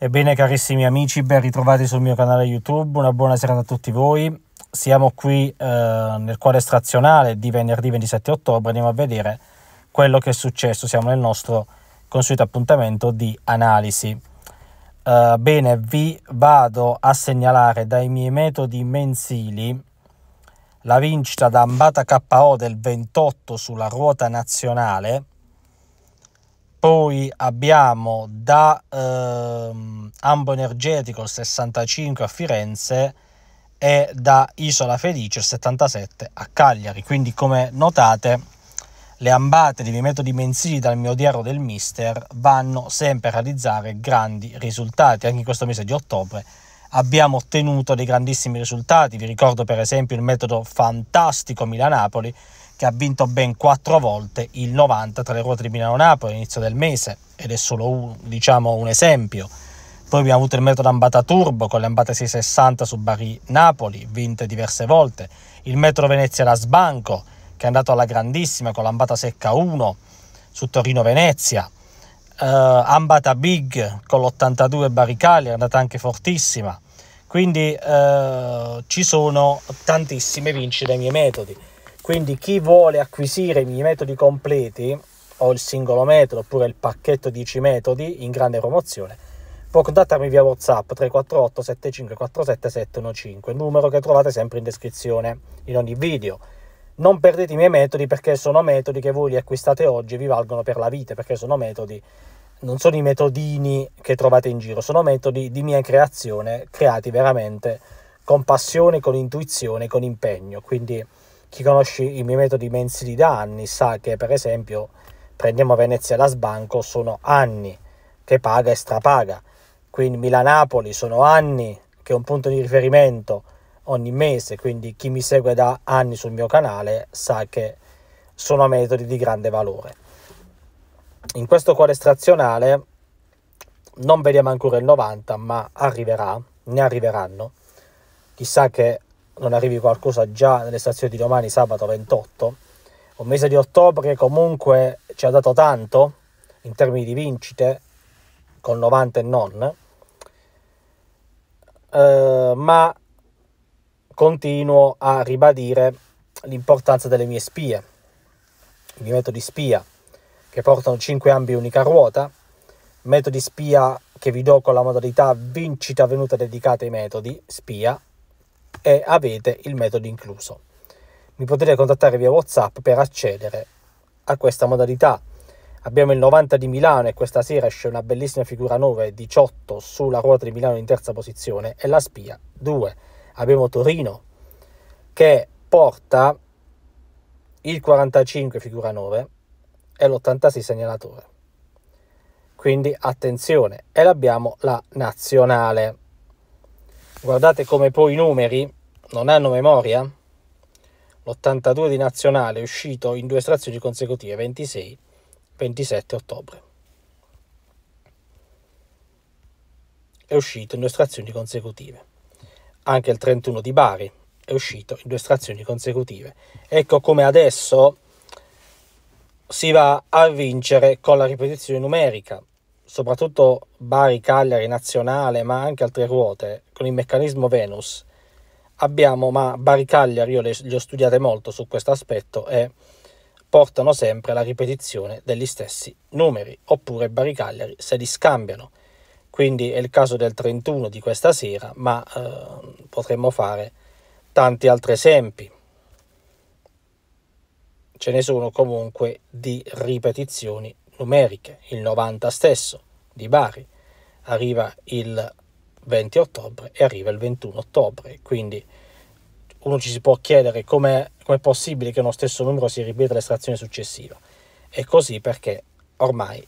Ebbene carissimi amici, ben ritrovati sul mio canale YouTube, una buona serata a tutti voi. Siamo qui eh, nel quadro strazionale di venerdì 27 ottobre, andiamo a vedere quello che è successo, siamo nel nostro consueto appuntamento di analisi. Eh, bene, vi vado a segnalare dai miei metodi mensili la vincita da Ambata KO del 28 sulla ruota nazionale poi abbiamo da ehm, Ambo Energetico il 65 a Firenze e da Isola Felice il 77 a Cagliari. Quindi come notate le ambate di metodi mensili dal mio diario del mister vanno sempre a realizzare grandi risultati. Anche in questo mese di ottobre abbiamo ottenuto dei grandissimi risultati. Vi ricordo per esempio il metodo fantastico Milan-Napoli che ha vinto ben quattro volte il 90 tra le ruote di Milano-Napoli all'inizio del mese ed è solo un, diciamo, un esempio. Poi abbiamo avuto il metodo Ambata Turbo con le ambate 660 su Bari-Napoli, vinte diverse volte. Il metro Venezia da Sbanco, che è andato alla grandissima con l'ambata secca 1 su Torino-Venezia. Uh, eh, ambata Big con l'82 Baricali, è andata anche fortissima. Quindi uh, ci sono tantissime vincite ai miei metodi. Quindi chi vuole acquisire i miei metodi completi o il singolo metodo oppure il pacchetto 10 metodi in grande promozione può contattarmi via WhatsApp 348 7547 715, numero che trovate sempre in descrizione in ogni video. Non perdete i miei metodi perché sono metodi che voi li acquistate oggi e vi valgono per la vita, perché sono metodi non sono i metodini che trovate in giro, sono metodi di mia creazione, creati veramente con passione, con intuizione, con impegno. Quindi chi conosce i miei metodi mensili da anni sa che per esempio prendiamo Venezia da sbanco sono anni che paga e strapaga quindi Milano-Napoli sono anni che è un punto di riferimento ogni mese quindi chi mi segue da anni sul mio canale sa che sono metodi di grande valore in questo cuore strazionale non vediamo ancora il 90 ma arriverà ne arriveranno chissà che non arrivi qualcosa già nelle stazioni di domani, sabato 28. Un mese di ottobre che comunque ci ha dato tanto in termini di vincite, con 90 e non, eh, ma continuo a ribadire l'importanza delle mie spie, i miei metodi spia che portano 5 ambi unica ruota, metodi spia che vi do con la modalità vincita venuta dedicata ai metodi spia e avete il metodo incluso. Mi potete contattare via WhatsApp per accedere a questa modalità. Abbiamo il 90 di Milano e questa sera esce una bellissima figura 9 18 sulla ruota di Milano in terza posizione e la spia 2. Abbiamo Torino che porta il 45 figura 9 e l'86 segnalatore. Quindi attenzione, e l'abbiamo la nazionale. Guardate come poi i numeri non hanno memoria. L'82 di nazionale è uscito in due estrazioni consecutive, 26 27 ottobre. È uscito in due estrazioni consecutive. Anche il 31 di Bari è uscito in due estrazioni consecutive. Ecco come adesso si va a vincere con la ripetizione numerica, soprattutto Bari, Cagliari, Nazionale, ma anche altre ruote, con il meccanismo Venus. Abbiamo, ma Bari, Cagliari, io le, le ho studiate molto su questo aspetto e portano sempre alla ripetizione degli stessi numeri, oppure Bari, Cagliari se li scambiano. Quindi è il caso del 31 di questa sera, ma eh, potremmo fare tanti altri esempi ce ne sono comunque di ripetizioni numeriche, il 90 stesso di Bari, arriva il 20 ottobre e arriva il 21 ottobre, quindi uno ci si può chiedere come è possibile che uno stesso numero si ripeta l'estrazione successiva. È così perché ormai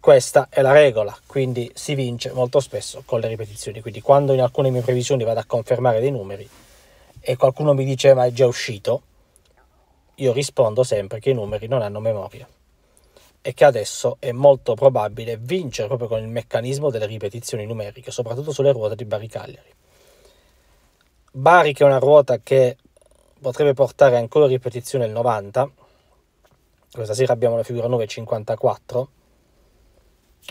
questa è la regola, quindi si vince molto spesso con le ripetizioni. Quindi quando in alcune mie previsioni vado a confermare dei numeri e qualcuno mi dice ma è già uscito, io rispondo sempre che i numeri non hanno memoria e che adesso è molto probabile vincere proprio con il meccanismo delle ripetizioni numeriche, soprattutto sulle ruote di Bari Cagliari. Bari che è una ruota che potrebbe portare ancora ripetizione il 90, questa sera abbiamo la figura 9,54,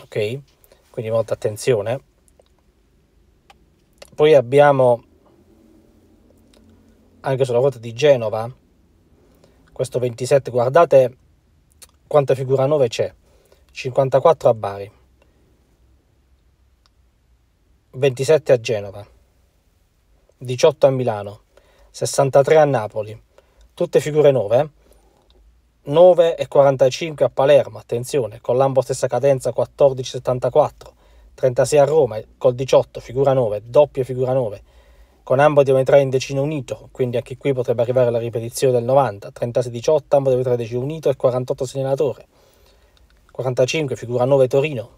ok? Quindi molta attenzione. Poi abbiamo anche sulla ruota di Genova, questo 27, guardate quanta figura 9 c'è? 54 a Bari, 27 a Genova, 18 a Milano, 63 a Napoli, tutte figure 9. 9 eh? e 45 a Palermo, attenzione, con l'ambo stessa cadenza 14,74, 36 a Roma, col 18, figura 9, doppia figura 9, con ambo devo entrare in decino unito, quindi anche qui potrebbe arrivare la ripetizione del 90, 36-18, ambo deve entrare in decino unito e 48 segnalatore, 45 figura 9 Torino,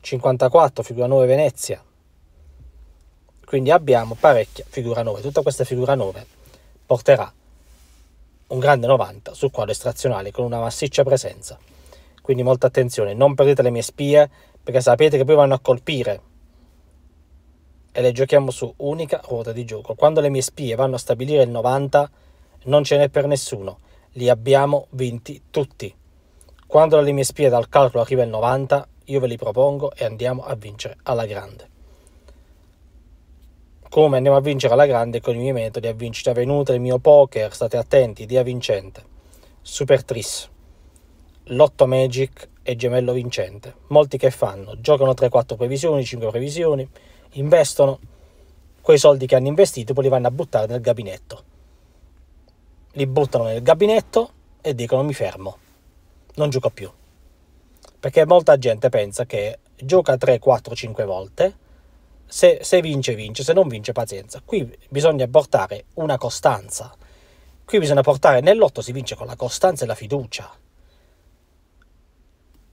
54 figura 9 Venezia, quindi abbiamo parecchia figura 9, tutta questa figura 9 porterà un grande 90 sul quadro estrazionale con una massiccia presenza, quindi molta attenzione, non perdete le mie spie perché sapete che poi vanno a colpire e le giochiamo su unica ruota di gioco. Quando le mie spie vanno a stabilire il 90, non ce n'è per nessuno, li abbiamo vinti tutti. Quando le mie spie dal calcolo arriva il 90, io ve li propongo e andiamo a vincere alla grande. Come andiamo a vincere alla grande con i miei metodi a vincita venuta, il mio poker, state attenti, dia vincente. Super Tris, Lotto Magic e Gemello Vincente. Molti che fanno? Giocano 3-4 previsioni, 5 previsioni, investono, quei soldi che hanno investito poi li vanno a buttare nel gabinetto. Li buttano nel gabinetto e dicono mi fermo, non gioco più. Perché molta gente pensa che gioca 3, 4, 5 volte, se, se vince vince, se non vince pazienza. Qui bisogna portare una costanza. Qui bisogna portare nell'otto si vince con la costanza e la fiducia.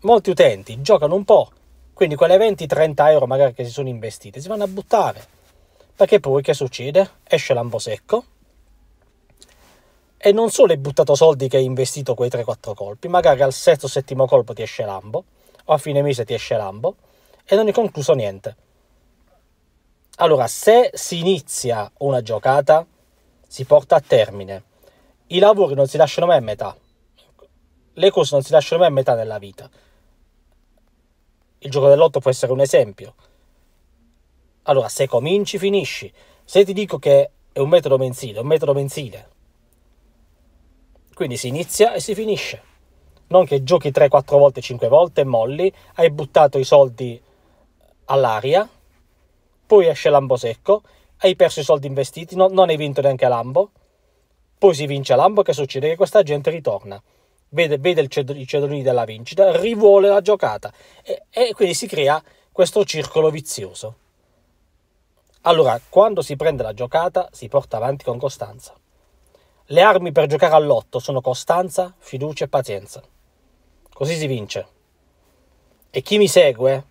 Molti utenti giocano un po', quindi quelle 20-30 euro magari che si sono investite si vanno a buttare. Perché poi che succede? Esce l'ambo secco e non solo hai buttato soldi che hai investito quei 3-4 colpi, magari al sesto o settimo colpo ti esce l'ambo o a fine mese ti esce l'ambo e non hai concluso niente. Allora, se si inizia una giocata, si porta a termine. I lavori non si lasciano mai a metà. Le cose non si lasciano mai a metà nella vita. Il gioco dell'otto può essere un esempio. Allora, se cominci, finisci. Se ti dico che è un metodo mensile, è un metodo mensile. Quindi si inizia e si finisce. Non che giochi 3, 4 volte, 5 volte, molli, hai buttato i soldi all'aria, poi esce Lambo secco, hai perso i soldi investiti, no, non hai vinto neanche Lambo, poi si vince Lambo, che succede? Che questa gente ritorna vede, vede il cedr- i cedolini della vincita, rivuole la giocata e, e quindi si crea questo circolo vizioso. Allora, quando si prende la giocata, si porta avanti con costanza. Le armi per giocare all'otto sono costanza, fiducia e pazienza. Così si vince. E chi mi segue,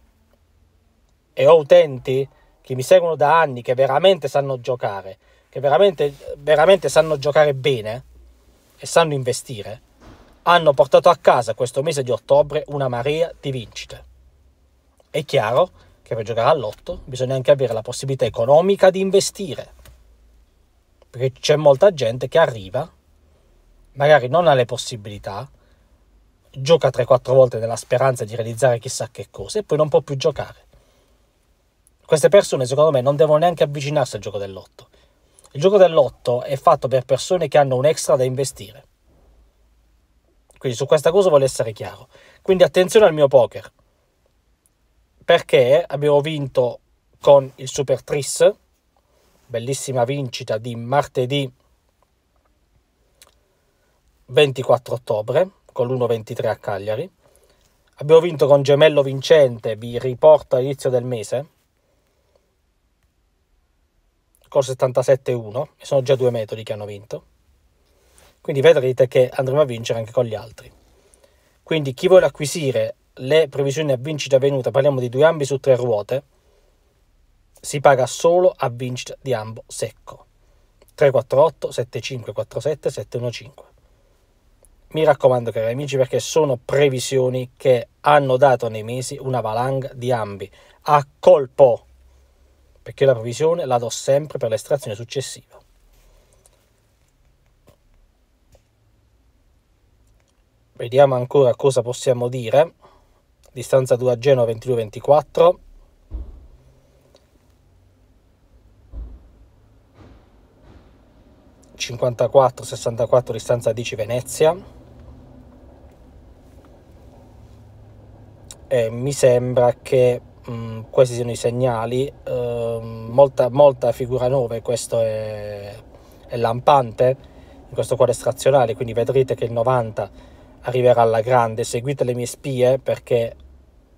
e ho utenti che mi seguono da anni, che veramente sanno giocare, che veramente, veramente sanno giocare bene e sanno investire, hanno portato a casa questo mese di ottobre una marea di vincite. È chiaro che per giocare all'otto bisogna anche avere la possibilità economica di investire, perché c'è molta gente che arriva, magari non ha le possibilità, gioca 3-4 volte nella speranza di realizzare chissà che cosa e poi non può più giocare. Queste persone secondo me non devono neanche avvicinarsi al gioco dell'otto. Il gioco dell'otto è fatto per persone che hanno un extra da investire quindi su questa cosa voglio essere chiaro. Quindi attenzione al mio poker. Perché abbiamo vinto con il Super Tris, bellissima vincita di martedì 24 ottobre con l'1.23 a Cagliari. Abbiamo vinto con Gemello Vincente, vi riporto all'inizio del mese, con 77-1, sono già due metodi che hanno vinto. Quindi vedrete che andremo a vincere anche con gli altri. Quindi chi vuole acquisire le previsioni a vincita venuta, parliamo di due ambi su tre ruote, si paga solo a vincita di ambo secco. 348 7547 715. Mi raccomando cari amici perché sono previsioni che hanno dato nei mesi una valanga di ambi a colpo perché la previsione la do sempre per le estrazioni successive. Vediamo ancora cosa possiamo dire. Distanza 2 a Genova 22-24. ...54, 64, distanza 10 Venezia. E mi sembra che mh, mm, questi siano i segnali. Eh, molta, molta figura 9, questo è, è lampante in questo quadro strazionale, quindi vedrete che il 90 arriverà alla grande, seguite le mie spie perché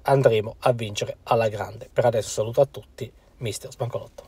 andremo a vincere alla grande. Per adesso saluto a tutti, mister Sbancolotto.